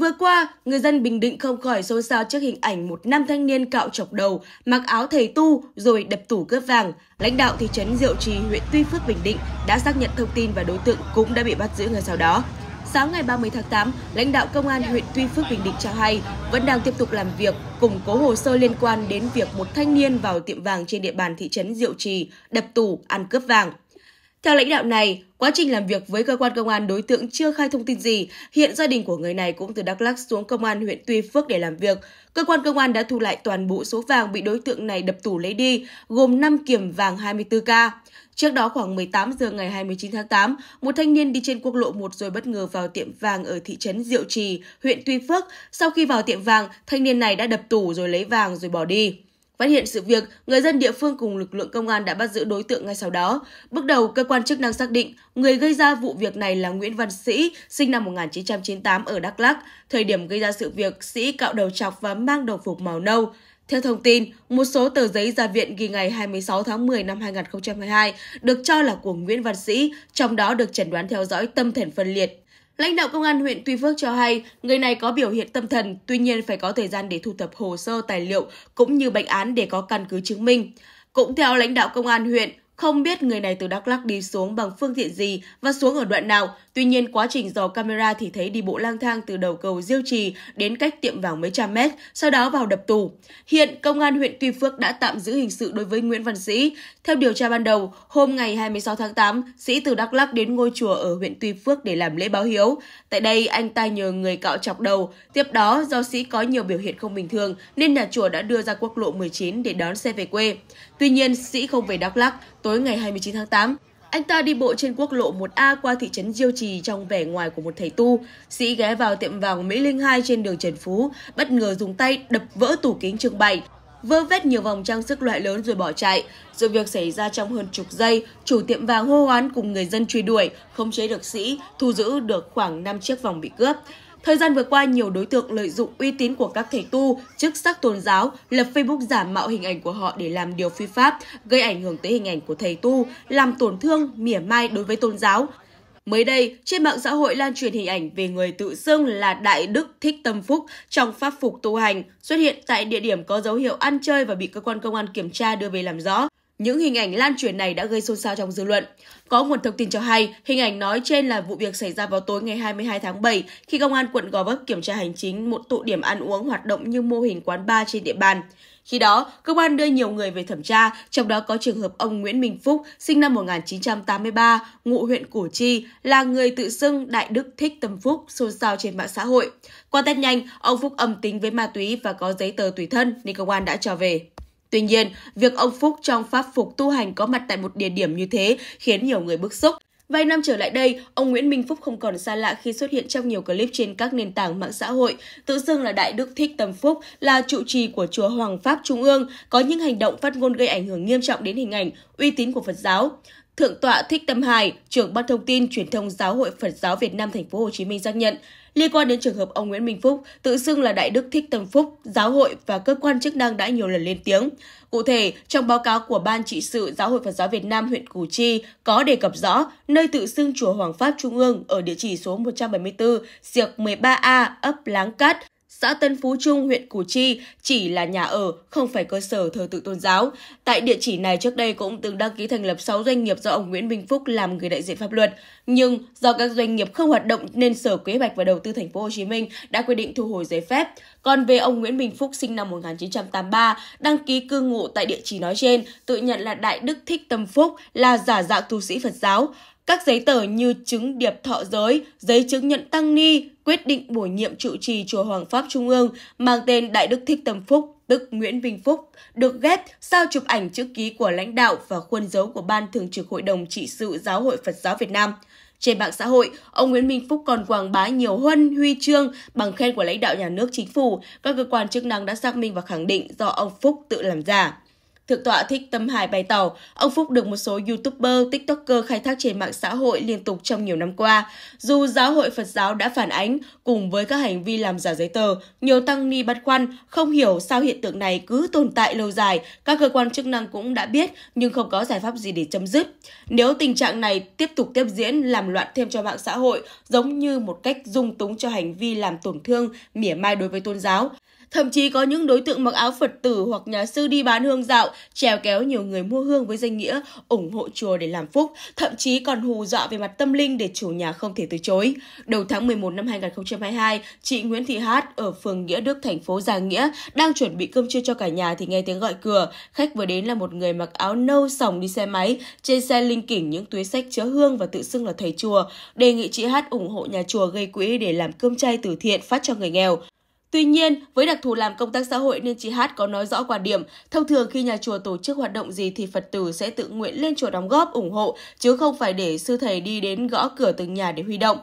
Vừa qua, người dân Bình Định không khỏi xôn xao trước hình ảnh một nam thanh niên cạo chọc đầu, mặc áo thầy tu rồi đập tủ cướp vàng. Lãnh đạo thị trấn Diệu Trì, huyện Tuy Phước, Bình Định đã xác nhận thông tin và đối tượng cũng đã bị bắt giữ ngay sau đó. Sáng ngày 30 tháng 8, lãnh đạo công an huyện Tuy Phước Bình Định cho hay vẫn đang tiếp tục làm việc củng cố hồ sơ liên quan đến việc một thanh niên vào tiệm vàng trên địa bàn thị trấn Diệu Trì đập tủ ăn cướp vàng. Theo lãnh đạo này, quá trình làm việc với cơ quan công an đối tượng chưa khai thông tin gì, hiện gia đình của người này cũng từ Đắk Lắk xuống công an huyện Tuy Phước để làm việc. Cơ quan công an đã thu lại toàn bộ số vàng bị đối tượng này đập tủ lấy đi, gồm 5 kiểm vàng 24K. Trước đó khoảng 18 giờ ngày 29 tháng 8, một thanh niên đi trên quốc lộ 1 rồi bất ngờ vào tiệm vàng ở thị trấn Diệu Trì, huyện Tuy Phước. Sau khi vào tiệm vàng, thanh niên này đã đập tủ rồi lấy vàng rồi bỏ đi. Phát hiện sự việc, người dân địa phương cùng lực lượng công an đã bắt giữ đối tượng ngay sau đó. Bước đầu, cơ quan chức năng xác định người gây ra vụ việc này là Nguyễn Văn Sĩ, sinh năm 1998 ở Đắk Lắk. Thời điểm gây ra sự việc, Sĩ cạo đầu chọc và mang đồng phục màu nâu. Theo thông tin, một số tờ giấy ra viện ghi ngày 26 tháng 10 năm 2022 được cho là của Nguyễn Văn Sĩ, trong đó được chẩn đoán theo dõi tâm thần phân liệt. Lãnh đạo công an huyện Tuy Phước cho hay, người này có biểu hiện tâm thần, tuy nhiên phải có thời gian để thu thập hồ sơ tài liệu cũng như bệnh án để có căn cứ chứng minh. Cũng theo lãnh đạo công an huyện, không biết người này từ Đắk Lắc đi xuống bằng phương tiện gì và xuống ở đoạn nào, tuy nhiên quá trình dò camera thì thấy đi bộ lang thang từ đầu cầu Diêu Trì đến cách tiệm vàng mấy trăm mét, sau đó vào đập tù. Hiện công an huyện Tuy Phước đã tạm giữ hình sự đối với Nguyễn Văn Sĩ. Theo điều tra ban đầu, hôm ngày 26 tháng 8, Sĩ từ Đắk Lắc đến ngôi chùa ở huyện Tuy Phước để làm lễ báo hiếu. Tại đây, anh ta nhờ người cạo chọc đầu. Tiếp đó, do Sĩ có nhiều biểu hiện không bình thường nên nhà chùa đã đưa ra quốc lộ 19 để đón xe về quê. Tuy nhiên, Sĩ không về Đắk Lắc, tối ngày 29 tháng 8, anh ta đi bộ trên quốc lộ 1A qua thị trấn Diêu Trì trong vẻ ngoài của một thầy tu. Sĩ ghé vào tiệm vàng Mỹ Linh 2 trên đường Trần Phú, bất ngờ dùng tay đập vỡ tủ kính trưng bày, vơ vét nhiều vòng trang sức loại lớn rồi bỏ chạy. Sự việc xảy ra trong hơn chục giây, chủ tiệm vàng hô hoán cùng người dân truy đuổi, không chế được sĩ, thu giữ được khoảng 5 chiếc vòng bị cướp. Thời gian vừa qua, nhiều đối tượng lợi dụng uy tín của các thầy tu, chức sắc tôn giáo, lập Facebook giả mạo hình ảnh của họ để làm điều phi pháp, gây ảnh hưởng tới hình ảnh của thầy tu, làm tổn thương, mỉa mai đối với tôn giáo. Mới đây, trên mạng xã hội lan truyền hình ảnh về người tự xưng là Đại Đức Thích Tâm Phúc trong pháp phục tu hành, xuất hiện tại địa điểm có dấu hiệu ăn chơi và bị cơ quan công an kiểm tra đưa về làm rõ. Những hình ảnh lan truyền này đã gây xôn xao trong dư luận. Có nguồn thông tin cho hay, hình ảnh nói trên là vụ việc xảy ra vào tối ngày 22 tháng 7 khi công an quận Gò Vấp kiểm tra hành chính một tụ điểm ăn uống hoạt động như mô hình quán bar trên địa bàn. Khi đó, công an đưa nhiều người về thẩm tra, trong đó có trường hợp ông Nguyễn Minh Phúc, sinh năm 1983, ngụ huyện Củ Chi, là người tự xưng Đại Đức Thích Tâm Phúc, xôn xao trên mạng xã hội. Qua test nhanh, ông Phúc âm tính với ma túy và có giấy tờ tùy thân nên công an đã cho về. Tuy nhiên, việc ông Phúc trong pháp phục tu hành có mặt tại một địa điểm như thế khiến nhiều người bức xúc. Vài năm trở lại đây, ông Nguyễn Minh Phúc không còn xa lạ khi xuất hiện trong nhiều clip trên các nền tảng mạng xã hội. Tự xưng là Đại Đức Thích Tâm Phúc, là trụ trì của Chùa Hoàng Pháp Trung ương, có những hành động phát ngôn gây ảnh hưởng nghiêm trọng đến hình ảnh, uy tín của Phật giáo. Thượng tọa Thích Tâm Hải, trưởng ban thông tin truyền thông Giáo hội Phật giáo Việt Nam thành phố Hồ Chí Minh xác nhận, liên quan đến trường hợp ông Nguyễn Minh Phúc, tự xưng là Đại đức Thích Tâm Phúc, giáo hội và cơ quan chức năng đã nhiều lần lên tiếng. Cụ thể, trong báo cáo của Ban trị sự Giáo hội Phật giáo Việt Nam huyện Củ Chi có đề cập rõ nơi tự xưng chùa Hoàng Pháp Trung ương ở địa chỉ số 174, Siệc 13A, ấp Láng Cát, xã Tân Phú Trung, huyện Củ Chi chỉ là nhà ở, không phải cơ sở thờ tự tôn giáo. Tại địa chỉ này trước đây cũng từng đăng ký thành lập 6 doanh nghiệp do ông Nguyễn Minh Phúc làm người đại diện pháp luật, nhưng do các doanh nghiệp không hoạt động nên Sở Kế hoạch và Đầu tư Thành phố Hồ Chí Minh đã quyết định thu hồi giấy phép. Còn về ông Nguyễn Minh Phúc sinh năm 1983, đăng ký cư ngụ tại địa chỉ nói trên, tự nhận là Đại Đức Thích Tâm Phúc, là giả dạng tu sĩ Phật giáo. Các giấy tờ như chứng điệp thọ giới, giấy chứng nhận tăng ni, quyết định bổ nhiệm trụ trì Chùa Hoàng Pháp Trung ương mang tên Đại Đức Thích Tâm Phúc, tức Nguyễn Vinh Phúc, được ghép sao chụp ảnh chữ ký của lãnh đạo và khuôn dấu của Ban Thường trực Hội đồng Trị sự Giáo hội Phật giáo Việt Nam. Trên mạng xã hội, ông Nguyễn Minh Phúc còn quảng bá nhiều huân, huy chương, bằng khen của lãnh đạo nhà nước chính phủ. Các cơ quan chức năng đã xác minh và khẳng định do ông Phúc tự làm giả. Thượng tọa Thích Tâm Hải bày tỏ, ông Phúc được một số YouTuber, TikToker khai thác trên mạng xã hội liên tục trong nhiều năm qua. Dù giáo hội Phật giáo đã phản ánh, cùng với các hành vi làm giả giấy tờ, nhiều tăng ni băn khoăn, không hiểu sao hiện tượng này cứ tồn tại lâu dài. Các cơ quan chức năng cũng đã biết, nhưng không có giải pháp gì để chấm dứt. Nếu tình trạng này tiếp tục tiếp diễn, làm loạn thêm cho mạng xã hội, giống như một cách dung túng cho hành vi làm tổn thương, mỉa mai đối với tôn giáo. Thậm chí có những đối tượng mặc áo Phật tử hoặc nhà sư đi bán hương dạo, trèo kéo nhiều người mua hương với danh nghĩa ủng hộ chùa để làm phúc, thậm chí còn hù dọa về mặt tâm linh để chủ nhà không thể từ chối. Đầu tháng 11 năm 2022, chị Nguyễn Thị Hát ở phường Nghĩa Đức, thành phố Giang Nghĩa đang chuẩn bị cơm trưa cho cả nhà thì nghe tiếng gọi cửa. Khách vừa đến là một người mặc áo nâu sòng đi xe máy, trên xe linh kỉnh những túi sách chứa hương và tự xưng là thầy chùa, đề nghị chị Hát ủng hộ nhà chùa gây quỹ để làm cơm chay từ thiện phát cho người nghèo. Tuy nhiên, với đặc thù làm công tác xã hội nên chị Hát có nói rõ quan điểm, thông thường khi nhà chùa tổ chức hoạt động gì thì Phật tử sẽ tự nguyện lên chùa đóng góp ủng hộ, chứ không phải để sư thầy đi đến gõ cửa từng nhà để huy động.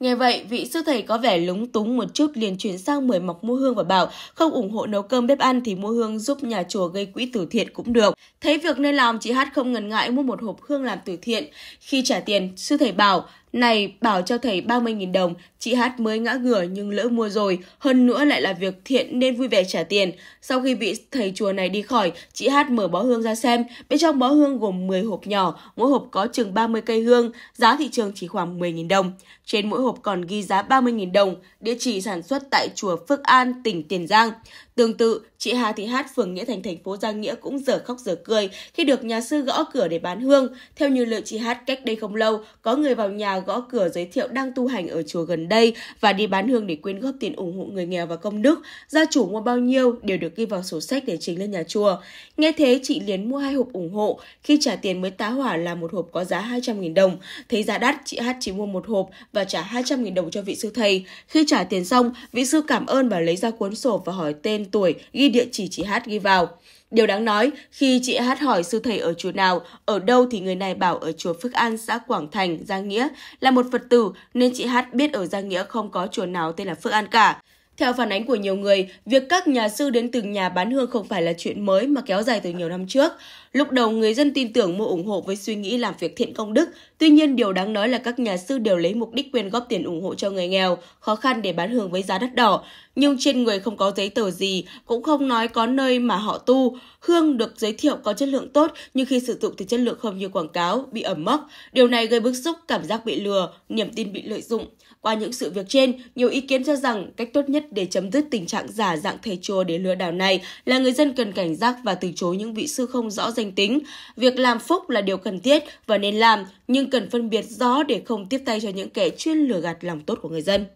Nghe vậy, vị sư thầy có vẻ lúng túng một chút liền chuyển sang mời mọc mua hương và bảo không ủng hộ nấu cơm bếp ăn thì mua hương giúp nhà chùa gây quỹ từ thiện cũng được. Thấy việc nên làm, chị Hát không ngần ngại mua một hộp hương làm từ thiện. Khi trả tiền, sư thầy bảo này, bảo cho thầy 30.000 đồng, chị Hát mới ngã ngửa nhưng lỡ mua rồi, hơn nữa lại là việc thiện nên vui vẻ trả tiền. Sau khi vị thầy chùa này đi khỏi, chị Hát mở bó hương ra xem, bên trong bó hương gồm 10 hộp nhỏ, mỗi hộp có chừng 30 cây hương, giá thị trường chỉ khoảng 10.000 đồng. Trên mỗi hộp còn ghi giá 30.000 đồng, địa chỉ sản xuất tại chùa Phước An, tỉnh Tiền Giang. Tương tự, chị Hà Thị Hát, phường Nghĩa Thành, thành phố Giang Nghĩa cũng dở khóc dở cười khi được nhà sư gõ cửa để bán hương. Theo như lời chị Hát cách đây không lâu, có người vào nhà gõ cửa giới thiệu đang tu hành ở chùa gần đây và đi bán hương để quyên góp tiền ủng hộ người nghèo và công đức. Gia chủ mua bao nhiêu đều được ghi vào sổ sách để trình lên nhà chùa. Nghe thế chị liền mua hai hộp ủng hộ. Khi trả tiền mới tá hỏa là một hộp có giá 200.000 đồng. Thấy giá đắt, chị Hát chỉ mua một hộp và trả 200.000 đồng cho vị sư thầy. Khi trả tiền xong, vị sư cảm ơn và lấy ra cuốn sổ và hỏi tên tuổi, ghi địa chỉ chị Hát ghi vào. Điều đáng nói, khi chị Hát hỏi sư thầy ở chùa nào, ở đâu thì người này bảo ở chùa Phước An, xã Quảng Thành, Giang Nghĩa, là một Phật tử nên chị Hát biết ở Giang Nghĩa không có chùa nào tên là Phước An cả. Theo phản ánh của nhiều người, việc các nhà sư đến từng nhà bán hương không phải là chuyện mới mà kéo dài từ nhiều năm trước. Lúc đầu người dân tin tưởng mua ủng hộ với suy nghĩ làm việc thiện công đức, tuy nhiên điều đáng nói là các nhà sư đều lấy mục đích quyên góp tiền ủng hộ cho người nghèo, khó khăn để bán hương với giá đắt đỏ, nhưng trên người không có giấy tờ gì, cũng không nói có nơi mà họ tu. Hương được giới thiệu có chất lượng tốt nhưng khi sử dụng thì chất lượng không như quảng cáo, bị ẩm mốc. Điều này gây bức xúc, cảm giác bị lừa, niềm tin bị lợi dụng. Qua những sự việc trên, nhiều ý kiến cho rằng cách tốt nhất nhất để chấm dứt tình trạng giả dạng thầy chùa để lừa đảo này là người dân cần cảnh giác và từ chối những vị sư không rõ danh tính. Việc làm phúc là điều cần thiết và nên làm, nhưng cần phân biệt rõ để không tiếp tay cho những kẻ chuyên lừa gạt lòng tốt của người dân.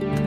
thank